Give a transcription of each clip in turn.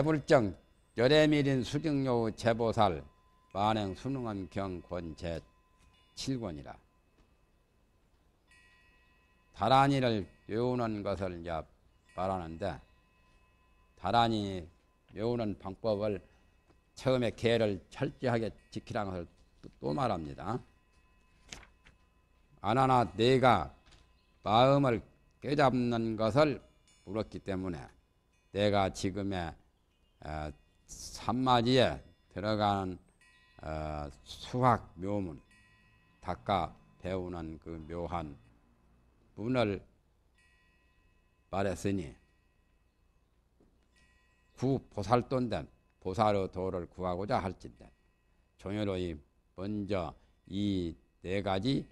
대불정 열애미린 수증요 제보살 만행 수능원 경권 제 7권이라 다란이를 외우는 것을 이제 말하는데 다란이 외우는 방법을 처음에 계를 철저하게 지키라는 것을 또 말합니다. 아나나 내가 마음을 깨잡는 것을 물었기 때문에 내가 지금의 어, 산마지에 들어간 어, 수학 묘문 닦아 배우는 그 묘한 문을 말했으니 구보살돈된 보살의 도를 구하고자 할진대 종여로이 먼저 이 네 가지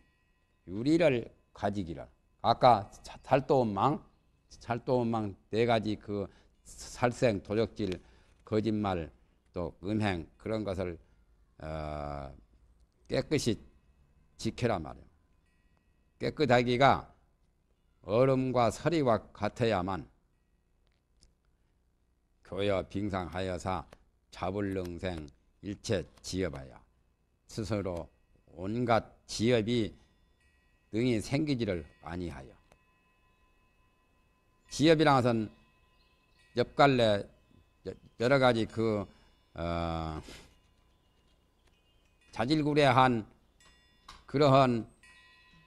유리를 가지기를 아까 살도원망 살도원망 네 가지 그 살생 도적질 거짓말, 또 음행 그런 것을 어, 깨끗이 지켜라 말이야 깨끗하기가 얼음과 서리와 같아야만 교여 빙상하여사 자불능생 일체 지어봐야 스스로 온갖 지엽이 등이 생기지를 아니하여 지엽이란 것은 옆갈래 여러 가지 그 어, 자질구레한 그러한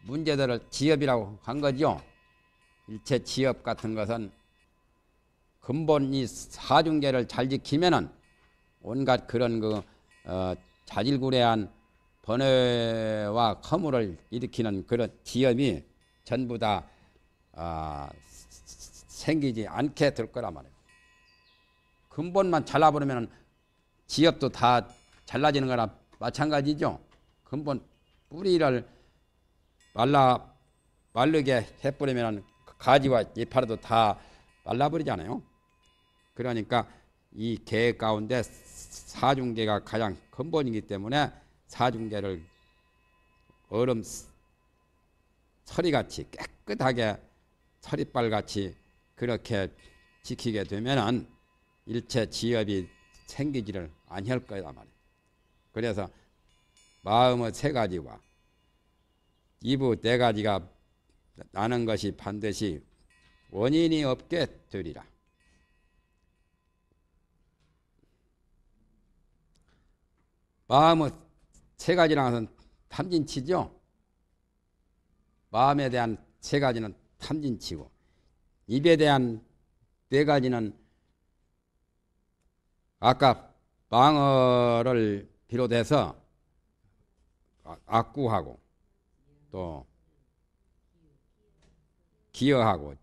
문제들을 지엽이라고 한 거죠. 일체 지엽 같은 것은 근본이 사중계를 잘 지키면은 온갖 그런 그 어, 자질구레한 번외와 허물을 일으키는 그런 지엽이 전부 다 어, 생기지 않게 될 거란 말이에요. 근본만 잘라버리면 지엽도 다 잘라지는 거랑 마찬가지죠. 근본 뿌리를 말라 말르게 해버리면 가지와 이파라도 다 말라버리잖아요. 그러니까 이계 가운데 사중계가 가장 근본이기 때문에 사중계를 얼음 서리같이 깨끗하게 서리빨같이 그렇게 지키게 되면은 일체 지엽이 생기지를 아니할 거다 말이에 그래서 마음의 세 가지와 이부 네 가지가 나는 것이 반드시 원인이 없게 되리라. 마음의 세 가지랑은 탐진치죠. 마음에 대한 세 가지는 탐진치고 입에 대한 네 가지는 아까 방어를 비롯해서 악구하고 아, 또 기여하고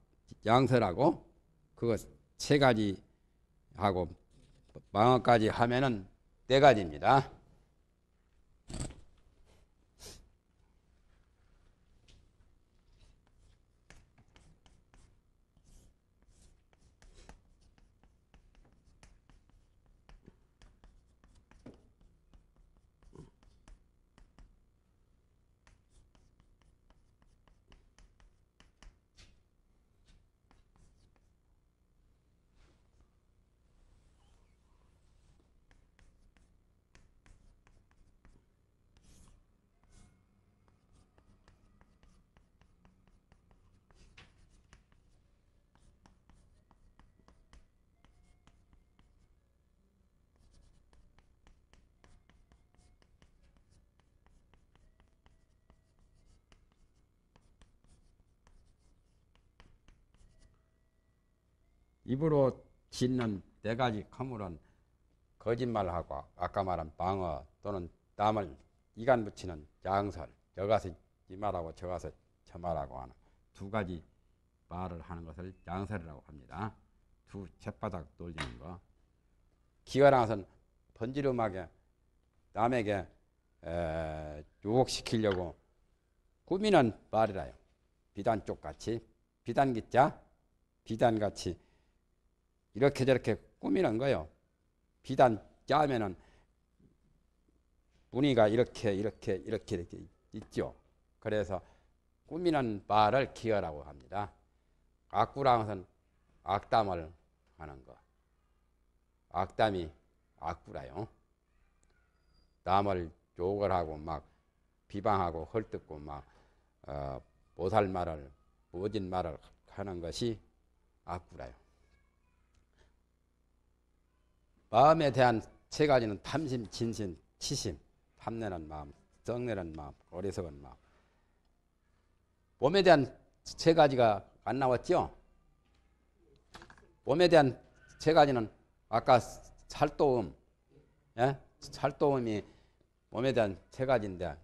양설하고 그거 세 가지 하고 방어까지 하면은 네 가지입니다. 입으로 짓는 네 가지 허물은 거짓말하고 아까 말한 방어 또는 땀을 이간 붙이는 장설 저가서 이 말하고 저가서 저 말하고 하는 두 가지 말을 하는 것을 장설이라고 합니다. 두 쳇바닥 돌리는 거. 기가 나선 번지름하게 남에게 유혹시키려고 꾸미는 말이라요. 비단 쪽같이 비단 기자 비단같이 이렇게 저렇게 꾸미는 거예요. 비단 짜면은 무늬가 이렇게 이렇게 이렇게 이렇게 있죠. 그래서 꾸미는 말을 기어라고 합니다. 악구랑은 악담을 하는 거. 악담이 악구라요. 남을 욕을 하고 막 비방하고 헐뜯고 막 어, 보살말을 모진 말을 하는 것이 악구라요. 마음에 대한 세 가지는 탐심, 진심, 치심, 탐내는 마음, 정내는 마음, 어리석은 마음. 몸에 대한 세 가지가 안 나왔죠? 몸에 대한 세 가지는 아까 살도음, 예? 살도음이 몸에 대한 세 가지인데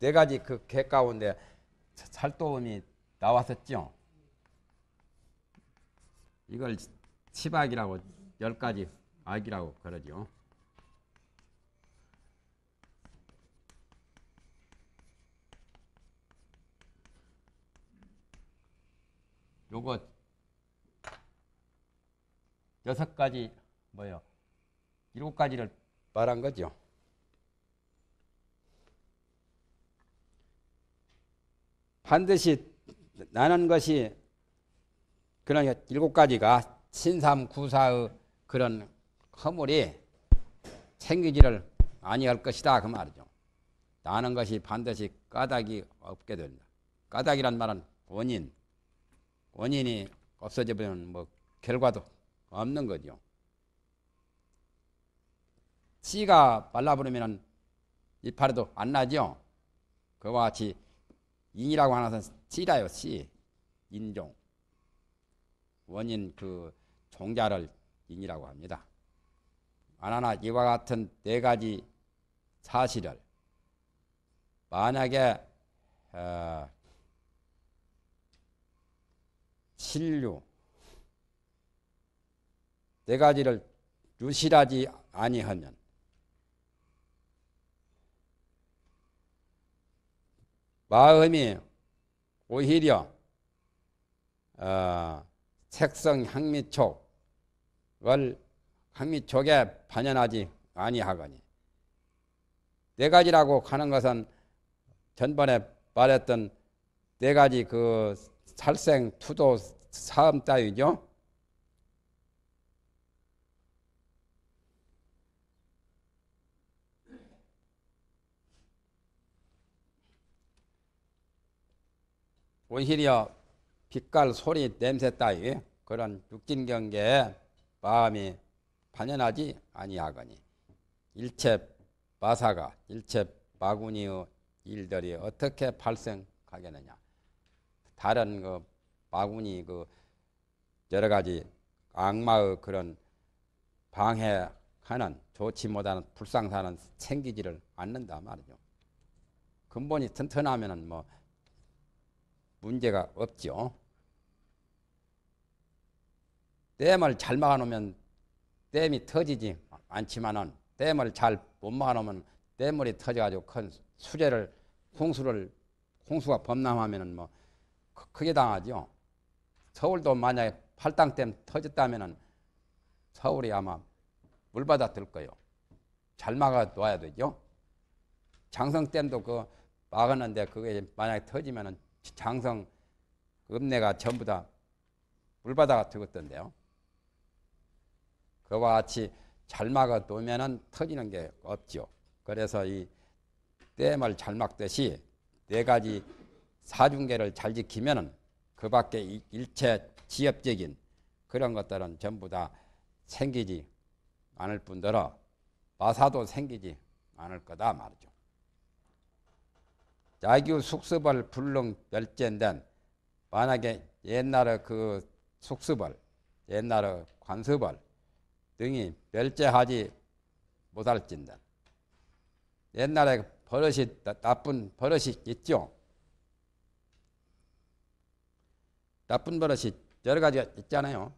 네 가지 그 개 가운데 살도음이 나왔었죠. 이걸 치박이라고 열 가지 악이라고 그러죠. 요거 여섯 가지 뭐요 일곱 가지를 말한 거죠. 반드시 나는 것이 그런 일곱 가지가 신삼구사의 그런 허물이 생기지를 아니할 것이다 그 말이죠. 나는 것이 반드시 까닭이 없게 된다. 까닭이란 말은 원인, 원인이 없어져 버리면 뭐 결과도 없는 거죠. 씨가 말라버리면 이파리도 안 나죠. 그와 같이 인이라고 하는 것은 씨라요, 씨. 인종. 원인 그 종자를 인이라고 합니다. 만하나 이와 같은 네 가지 사실을 만약에 어, 신류 네 가지를 유실하지 아니하면 마음이 오히려 어, 색성 향미촉을 함이 조개 반연하지 아니하거니 네 가지라고 하는 것은 전번에 말했던 네 가지 그 살생 투도 사음 따위죠. 오히려 빛깔, 소리, 냄새 따위 그런 육진경계에 마음이 반연하지 아니하거니 일체 바사가 일체 바구니의 일들이 어떻게 발생하겠느냐 다른 그 바구니 그 여러 가지 악마의 그런 방해하는 좋지 못하는 불상사는 생기지를 않는다 말이죠. 근본이 튼튼하면뭐 문제가 없죠. 땜을 잘 막아놓으면 댐이 터지지 않지만은 댐을 잘 못막아놓으면 댐물이 터져가지고 큰 수재를 홍수를 홍수가 범람하면은 뭐 크게 당하죠. 서울도 만약에 팔당댐 터졌다면은 서울이 아마 물바다 들 거예요. 잘 막아 놓야 되죠. 장성댐도 그 막았는데 그게 만약에 터지면은 장성 읍내가 전부 다 물바다가 되었던데요. 그와 같이 잘막아두면 터지는 게 없죠. 그래서 이 댐을 잘 막듯이 네 가지 사중계를 잘지키면그 밖에 일체 지엽적인 그런 것들은 전부 다 생기지 않을 뿐더러 마사도 생기지 않을 거다 말이죠. 자규 숙습을 불능 멸전된 만약에 옛날에그 숙습을 옛날에 관습을 등이 별제하지 못할진다. 옛날에 버릇이 나쁜 버릇이 있죠. 나쁜 버릇이 여러 가지가 있잖아요.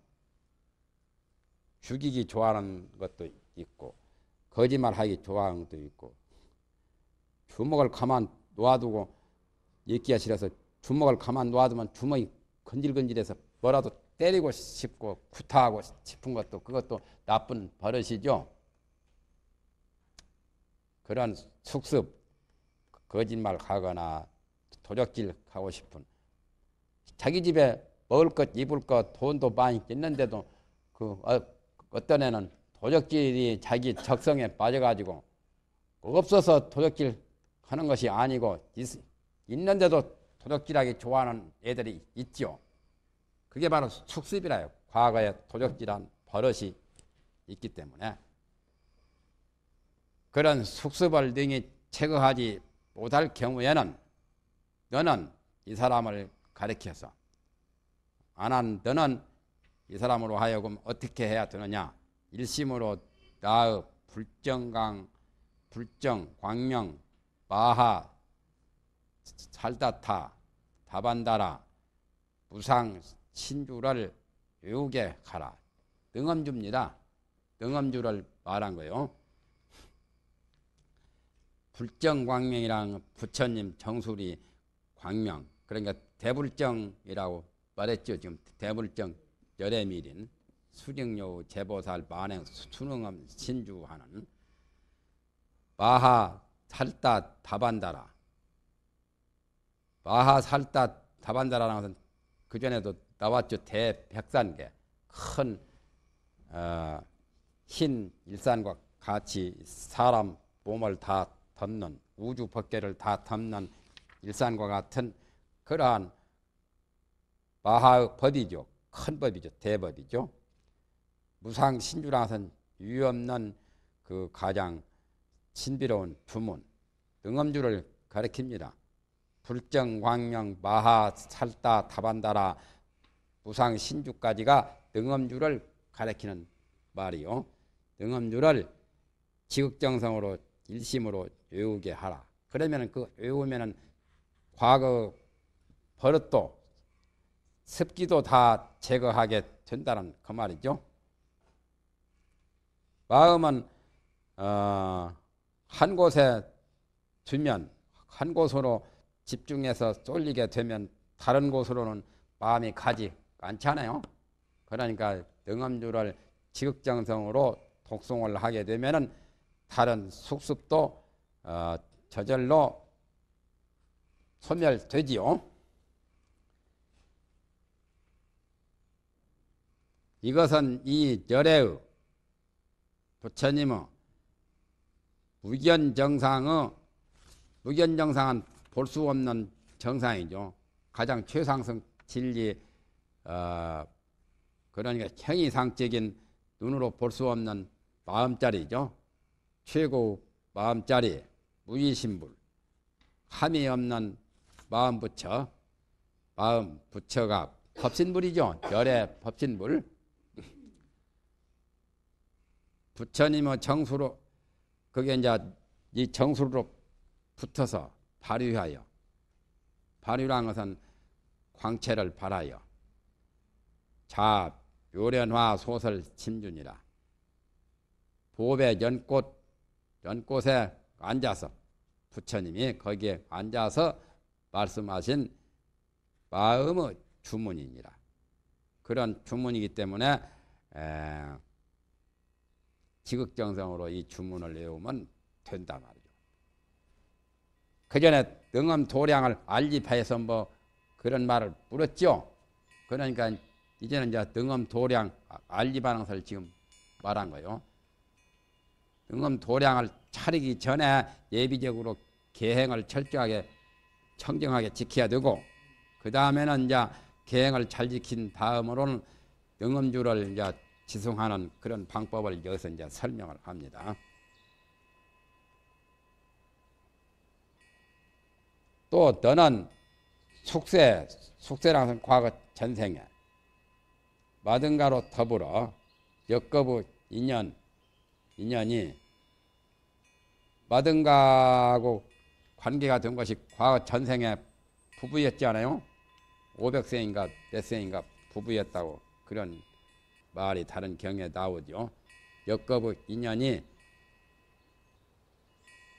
죽이기 좋아하는 것도 있고 거짓말하기 좋아하는 것도 있고 주먹을 가만 놓아두고 읽기가 싫어서 주먹을 가만 놓아두면 주먹이 건질건질해서 뭐라도 때리고 싶고 구타하고 싶은 것도 그것도 나쁜 버릇이죠. 그런 숙습, 거짓말 하거나 도적질 하고 싶은 자기 집에 먹을 것, 입을 것, 돈도 많이 있는데도 그 어, 어떤 애는 도적질이 자기 적성에 빠져가지고 없어서 도적질 하는 것이 아니고 있, 는데도 도적질하기 좋아하는 애들이 있죠. 그게 바로 숙습이라요. 과거에 도적질한 버릇이 있기 때문에 그런 숙습을 등이 제거하지 못할 경우에는 너는 이 사람을 가리켜서 안한 너는 이 사람으로 하여금 어떻게 해야 되느냐 일심으로 나의 불정강 불정 광명 마하 살다타 다반다라 무상 신주를 외우게 가라. 능엄주입니다. 능엄주를 말한 거요 불정광명이랑 부처님 정수리 광명 그러니까 대불정이라고 말했죠. 지금 대불정 열애미린 수령요 제보살 만행 수능엄 신주하는 마하 살다 다반다라 마하 살다 다반다라는 것은 그전에도 나왔죠. 대백산계. 큰, 어, 흰 일산과 같이 사람 몸을 다 덮는 우주 벗개를다 덮는 일산과 같은 그러한 마하의 법이죠. 큰 법이죠. 대법이죠. 무상 신주라선 유없는 그 가장 신비로운 부문 능엄주를 가리킵니다. 불정 광명 마하 살다 다반다라 부상 신주까지가 등음주를 가리키는 말이요. 등음주를 지극정성으로 일심으로 외우게 하라. 그러면그외우면 과거 버릇도 습기도 다 제거하게 된다는 그 말이죠. 마음은 어, 한 곳에 두면 한 곳으로 집중해서 쏠리게 되면 다른 곳으로는 마음이 가지 많잖아요. 그러니까 등암류를 지극정성으로 독송을 하게 되면은 다른 숙습도 어, 저절로 소멸되지요. 이것은 이 열애의 부처님의 무견정상의 무견정상은 볼 수 없는 정상이죠. 가장 최상승 진리 어, 그러니까 형이상적인 눈으로 볼 수 없는 마음자리죠. 최고 마음자리 무의심불 함이 없는 마음 부처 마음 부처가 법신불이죠. 별의 법신불 부처님의 정수로 그게 이제 이 정수로 붙어서 발유하여 발유란 것은 광채를 발하여 자, 묘련화 소설 침준이라. 보배 연꽃, 연꽃에 앉아서 부처님이 거기에 앉아서 말씀하신 마음의 주문이니라. 그런 주문이기 때문에 에, 지극정성으로 이 주문을 외우면 된다 말이죠. 그 전에 능엄 도량을 알립해서 뭐 그런 말을 물었죠. 그러니까 이제는 이제 등음 도량 아, 알리반항설 지금 말한 거요. 등엄 도량을 차리기 전에 예비적으로 계행을 철저하게 청정하게 지켜야 되고 그 다음에는 이제 계행을 잘 지킨 다음으로는 등엄주를 이제 지송하는 그런 방법을 여기서 이제 설명을 합니다. 또 너는 속세, 속세라 과거 전생에 마등가로 더불어 역거부 인연, 인연이 마등가하고 관계가 된 것이 과거 전생에 부부였지 않아요? 500세인가 몇 세인가 부부였다고 그런 말이 다른 경에 나오죠. 역거부 인연이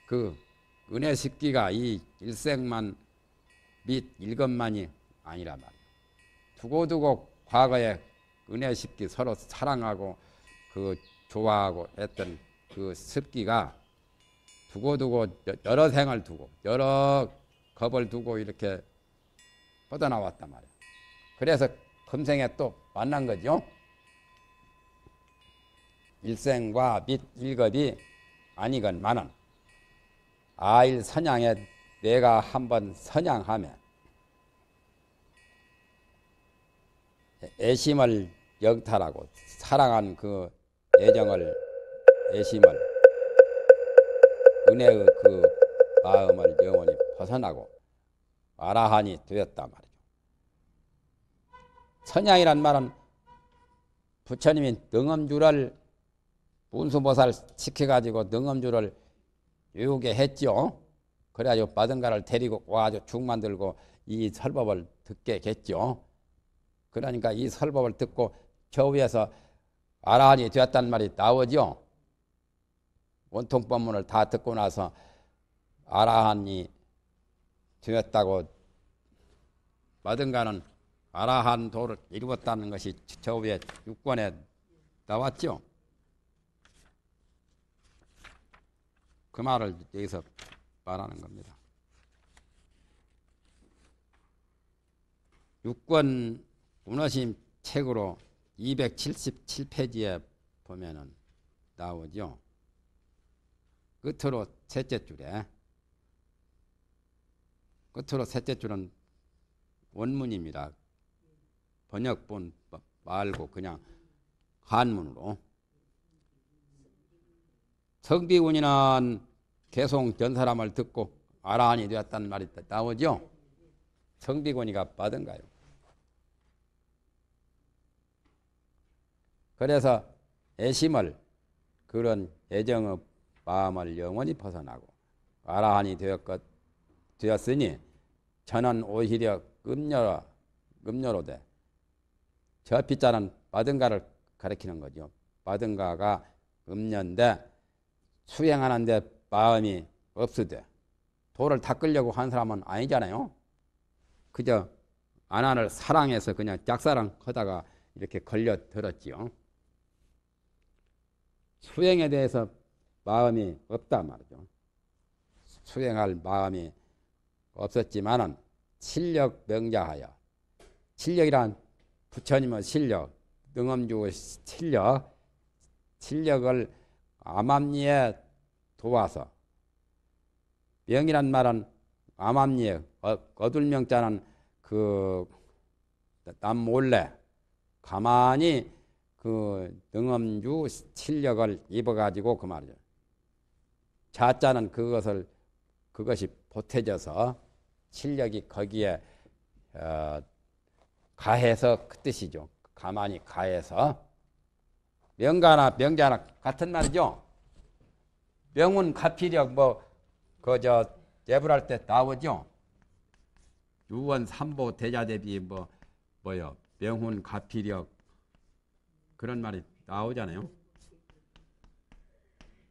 그 은혜 식기가 이 일생만 및 일것만이 아니란 말이에요. 두고두고 과거에 은혜 쉽기 서로 사랑하고 그 좋아하고 했던 그 습기가 두고두고 여러 생을 두고 여러 겁을 두고 이렇게 뻗어나왔단 말이야. 그래서 금생에 또 만난 거죠. 어? 일생과 및 일겁이 아니건 만은 아일 선양에 내가 한번 선양하면 애심을 역탈하고 사랑한 그 애정을 애심을 은혜의 그 마음을 영원히 벗어나고 아라한이 되었다 말이죠. 선양이란 말은 부처님이 능엄주를 문수보살 시켜가지고 능엄주를 요게 했죠. 그래가지고 바든가를 데리고 와서 죽 만들고 이 설법을 듣게 했죠. 그러니까 이 설법을 듣고 교우에서 아라한이 되었단 말이 나오죠. 원통 법문을 다 듣고 나서 아라한이 되었다고 마든가는 아라한 도를 이루었다는 것이 저우에 육권에 나왔죠. 그 말을 여기서 말하는 겁니다. 육권 문어심 책으로 277페이지에 보면은 나오죠. 끝으로 셋째 줄에 끝으로 셋째 줄은 원문입니다. 번역본 말고 그냥 한문으로 성비군이란 개송 전사람을 듣고 아라한이 되었단 말이 나오죠. 성비군이가 받은가요? 그래서 애심을 그런 애정의 마음을 영원히 벗어나고 아라한이 되었 되었으니 저는 오히려 금녀로 음녀로 돼. 저 피자는 마든가를 가리키는 거죠. 마든가가 음녀데 수행하는데 마음이 없으되 도를 닦으려고 한 사람은 아니잖아요. 그저 아나를 사랑해서 그냥 짝사랑 하다가 이렇게 걸려 들었지요. 수행에 대해서 마음이 없다 말이죠. 수행할 마음이 없었지만은 실력 명자하여 실력이란 부처님의 실력, 능엄주의 실력, 실력을 암암리에 도와서 명이란 말은 암암리에 어, 거둘 명자는 그남 몰래 가만히 그 능엄주 실력을 입어가지고 그 말이죠. 자자는 그것을 그것이 보태져서 실력이 거기에 어, 가해서 그 뜻이죠. 가만히 가해서 명가나 명자나 같은 말이죠. 명운 가피력 뭐그저 예불할 때 나오죠. 유원 삼보 대자대비 뭐 뭐요 명운 가피력 그런 말이 나오잖아요.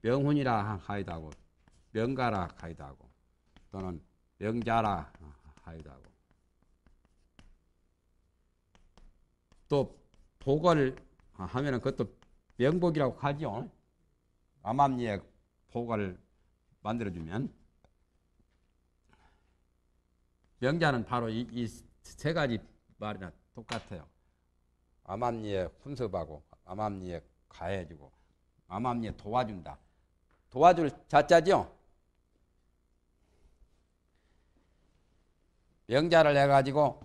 명훈이라 하이도 하고 명가라 하이도 하고 또는 명자라 하이도 하고 또 복을 하면 그것도 명복이라고 하지요. 암암리에 복을 만들어주면 명자는 바로 이 세 가지 말이나 똑같아요. 암암리에 훈섭하고 암암리에 가해지고 암암리에 도와준다. 도와줄 자자죠. 명자를 해가지고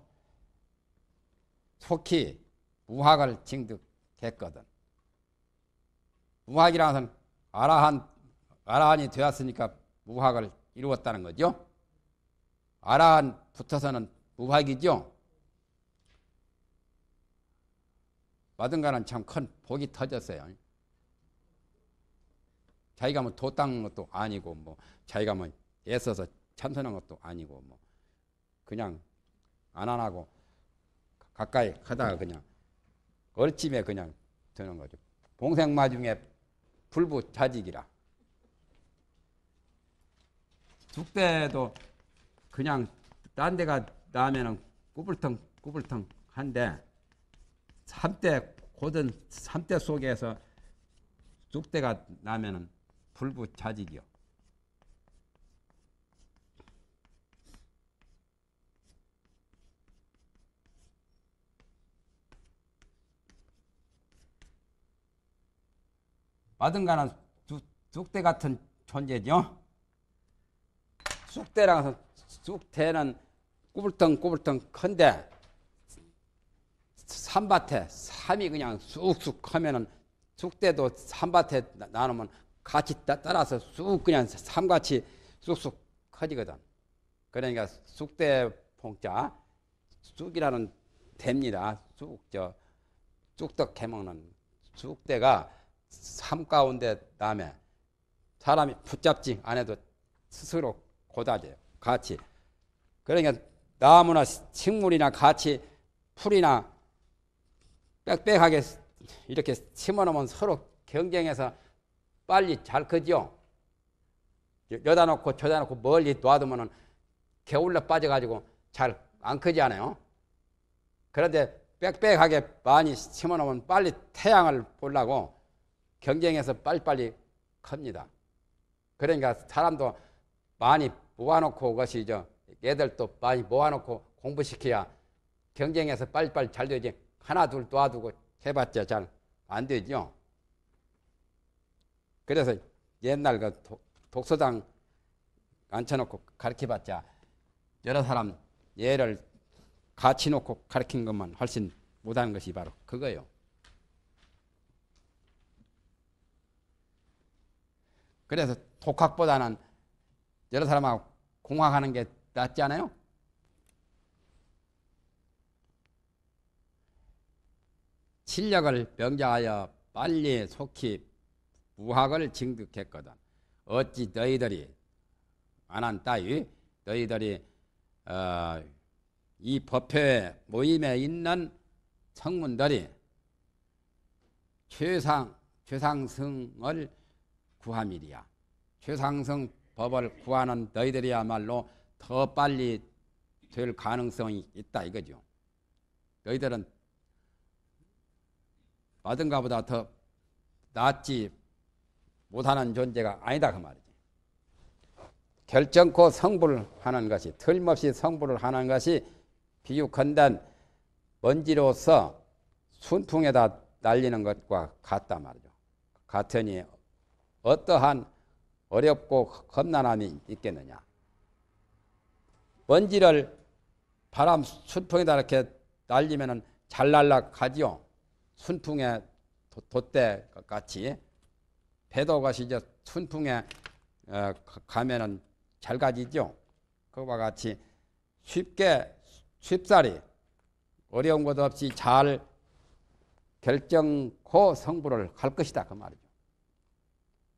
속히 무학을 징득했거든. 무학이라는 아라한, 아라한이 되었으니까 무학을 이루었다는 거죠. 아라한 붙어서는 무학이죠. 마등간는참큰 복이 터졌어요. 자기가 뭐 도땅 것도 아니고 뭐 자기가 뭐 애써서 참선한 것도 아니고 뭐 그냥 안 하고 가까이 하다가 그냥 얼침에 그냥 드는 거죠. 봉생마중에 불부자직이라. 죽대도 그냥 딴 데가 나면은 꾸불텅 꾸불텅 한데 삼대 고든 삼대 속에서 죽대가 나면은 불부자직이요. 마든가는 쑥대 같은 존재죠. 쑥대라서 쑥대는 꾸불텅꾸불텅 큰데 한밭에 삶이 그냥 쑥쑥 하면은 쑥대도 산밭에 나누면 같이 따, 라서쑥 그냥 삶같이 쑥쑥 커지거든. 그러니까 쑥대 봉자 쑥이라는 됩니다. 쑥 저 쑥떡 해먹는 쑥대가 삶 가운데 남에 사람이 붙잡지 않아도 스스로 고다져요. 같이. 그러니까 나무나 식물이나 같이 풀이나 빽빽하게 이렇게 심어놓으면 서로 경쟁해서 빨리 잘 크죠. 여다 놓고 저다 놓고 멀리 놔두면은 겨울로 빠져가지고 잘 안 크지 않아요. 그런데 빽빽하게 많이 심어놓으면 빨리 태양을 보려고 경쟁해서 빨리빨리 큽니다. 그러니까 사람도 많이 모아놓고 그것이 저 애들도 많이 모아놓고 공부시켜야 경쟁해서 빨리빨리 잘 되지 하나 둘 놔두고 해봤자 잘 안 되죠. 그래서 옛날 그 독서장 앉혀놓고 가르쳐봤자 여러 사람 얘를 같이 놓고 가르친 것만 훨씬 못하는 것이 바로 그거예요. 그래서 독학보다는 여러 사람하고 공학하는 게 낫지 않아요? 실력을 병자하여 빨리 속히 부학을 증득했거든 어찌 너희들이 안한 따위 너희들이 어, 이 법회 모임에 있는 청문들이 최상 최상승을 구함이리야. 최상승 법을 구하는 너희들이야말로 더 빨리 될 가능성이 있다 이거죠. 너희들은 받은 가보다 더 낫지 못하는 존재가 아니다 그 말이지. 결정코 성불 하는 것이 틀림없이 성불을 하는 것이 비유컨단 먼지로서 순풍에다 날리는 것과 같다 말이죠. 같으니 어떠한 어렵고 험난함이 있겠느냐. 먼지를 바람 순풍에다 이렇게 날리면 잘 날라가지요. 순풍의 돛대 같이 배도가시 이 순풍에 어, 가면은 잘 가지죠. 그와 같이 쉽게 쉽사리 어려운 것 없이 잘 결정코 성부를 할 것이다 그 말이죠.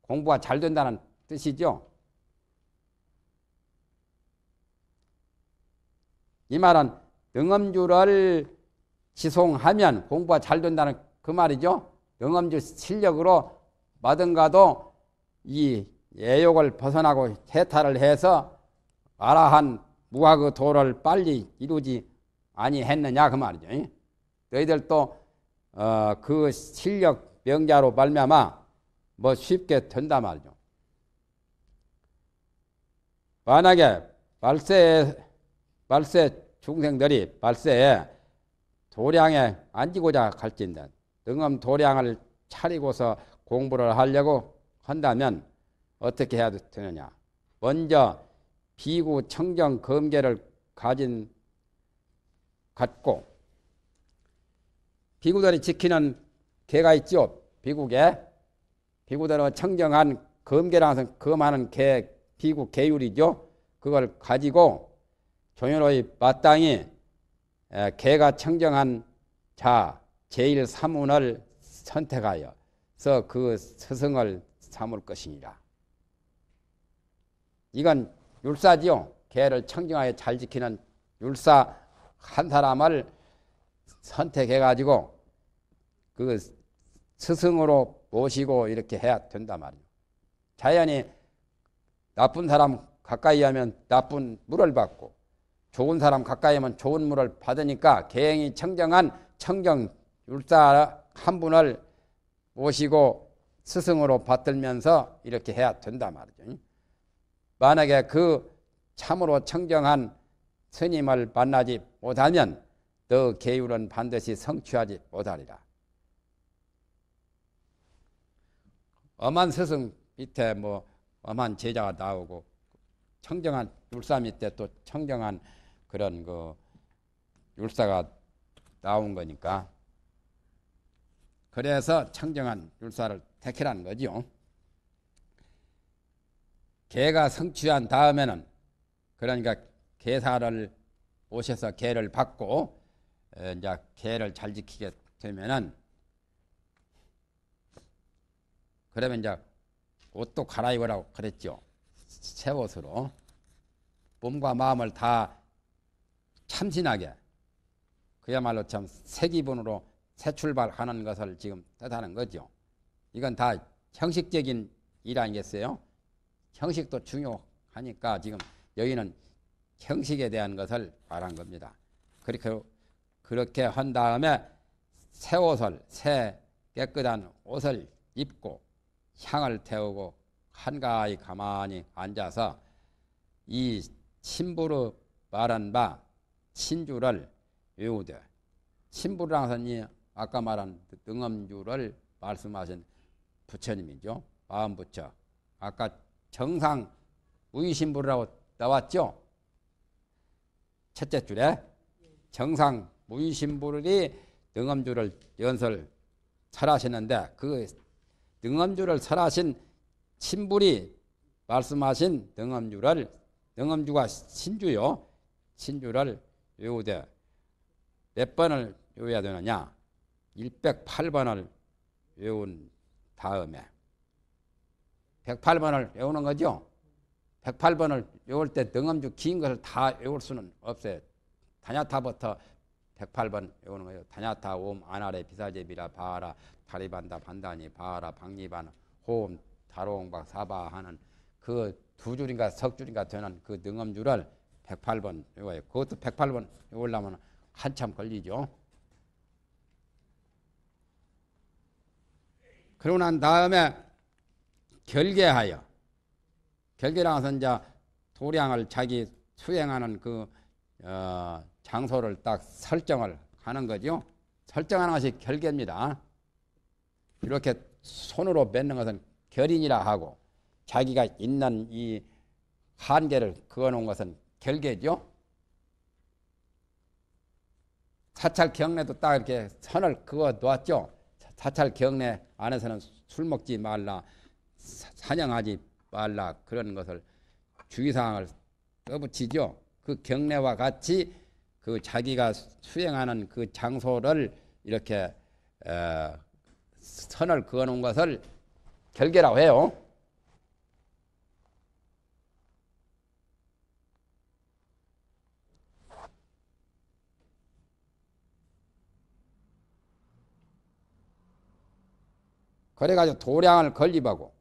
공부가 잘 된다는 뜻이죠. 이 말은 능엄주를 지송하면 공부가 잘 된다는 그 말이죠. 영험주 실력으로 뭐든가도 이 애욕을 벗어나고 해탈을 해서 아라한 무학의 도를 빨리 이루지 아니했느냐 그 말이죠. 너희들도 어, 그 실력 명자로 말미암아 뭐 쉽게 된다 말이죠. 만약에 말세 말세 중생들이 말세에 도량에 앉고자 갈진다. 등음 도량을 차리고서 공부를 하려고 한다면 어떻게 해야 되느냐. 먼저 비구 청정 검계를 가진 갖고 비구들이 지키는 개가 있죠. 비구개. 비구들은 청정한 검계라서 검하는 개, 비구 개율이죠. 그걸 가지고 조호의 마땅히 개가 청정한 자 제일 사문을 선택하여 서그 스승을 삼을 것이니라. 이건 율사지요. 개를 청정하여 잘 지키는 율사 한 사람을 선택해 가지고 그 스승으로 모시고 이렇게 해야 된다 말이에요. 자연히 나쁜 사람 가까이 하면 나쁜 물을 받고 좋은 사람 가까이면 좋은 물을 받으니까 개행이 청정한 청정 율사 한 분을 모시고 스승으로 받들면서 이렇게 해야 된다 말이죠. 만약에 그 참으로 청정한 스님을 만나지 못하면 너 계율은 반드시 성취하지 못하리라. 엄한 스승 밑에 뭐 엄한 제자가 나오고 청정한 율사 밑에 또 청정한 그런 그 율사가 나온 거니까 그래서 청정한 율사를 택해라는 거죠 개가 성취한 다음에는 그러니까 개사를 오셔서 개를 받고 이제 개를 잘 지키게 되면은 그러면 이제 옷도 갈아입으라고 그랬죠. 새 옷으로 몸과 마음을 다 참신하게 그야말로 참 새 기분으로 새 출발하는 것을 지금 뜻하는 거죠. 이건 다 형식적인 일 아니겠어요? 형식도 중요하니까 지금 여기는 형식에 대한 것을 말한 겁니다. 그렇게 그렇게 한 다음에 새 옷을 새 깨끗한 옷을 입고 향을 태우고 한가히 가만히 앉아서 이침부로 말한 바 신주를 외우되 신부랑선이 아까 말한 그 등엄주를 말씀하신 부처님이죠. 마음부처. 아까 정상 무위신부라고 나왔죠. 첫째 줄에 정상 무위신부들이 등엄주를 연설 설하시는데 그 등엄주를 설하신 신부리 말씀하신 등엄주를 등엄주가 신주요. 신주를 외우되 몇 번을 외워야 되느냐? 108번을 외운 다음에 108번을 외우는 거죠. 108번을 외울 때등엄주긴 것을 다 외울 수는 없어요. 다냐타부터 108번 외우는 거예요. 다냐타 옴 아나레 비사제비라 바하라 다리반다 반다니 바하라 박리반 호음 다롱박 사바하는 그 두 줄인가 석 줄인가 되는 그등엄주를 108번 이거예요. 그것도 108번 올라면 한참 걸리죠. 그러고 난 다음에 결계하여 결계라서 이제 도량을 자기 수행하는 그 어, 장소를 딱 설정을 하는 거죠. 설정하는 것이 결계입니다. 이렇게 손으로 맺는 것은 결인이라 하고 자기가 있는 이 한계를 그어 놓은 것은 결계죠. 사찰 경례도 딱 이렇게 선을 그어 놓았죠. 사찰 경례 안에서는 술 먹지 말라, 사냥하지 말라 그런 것을 주의사항을 떠붙이죠. 그 경례와 같이 그 자기가 수행하는 그 장소를 이렇게 어, 선을 그어 놓은 것을 결계라고 해요. 그래가지고 도량을 건립하고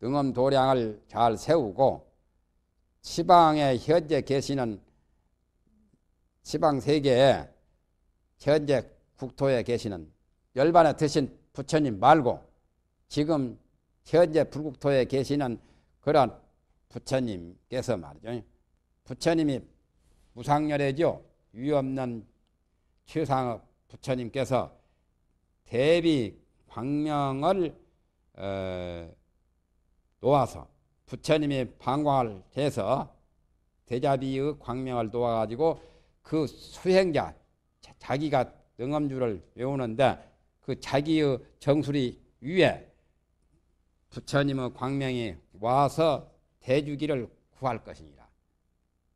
등엄 도량을 잘 세우고 지방에 현재 계시는 지방 세계에 현재 국토에 계시는 열반에 드신 부처님 말고 지금 현재 불국토에 계시는 그런 부처님께서 말이죠. 부처님이 무상열애죠. 위없는 최상업 부처님께서 대비 광명을 어, 놓아서 부처님이 방광을 대서 대자비의 광명을 놓아가지고 그 수행자 자기가 능엄주를 외우는데 그 자기의 정수리 위에 부처님의 광명이 와서 대주기를 구할 것이니라.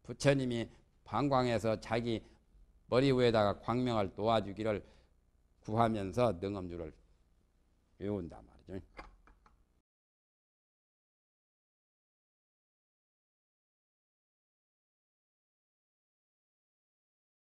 부처님이 방광에서 자기 머리 위에다가 광명을 놓아주기를 구하면서 능엄주를 외운단 말이죠.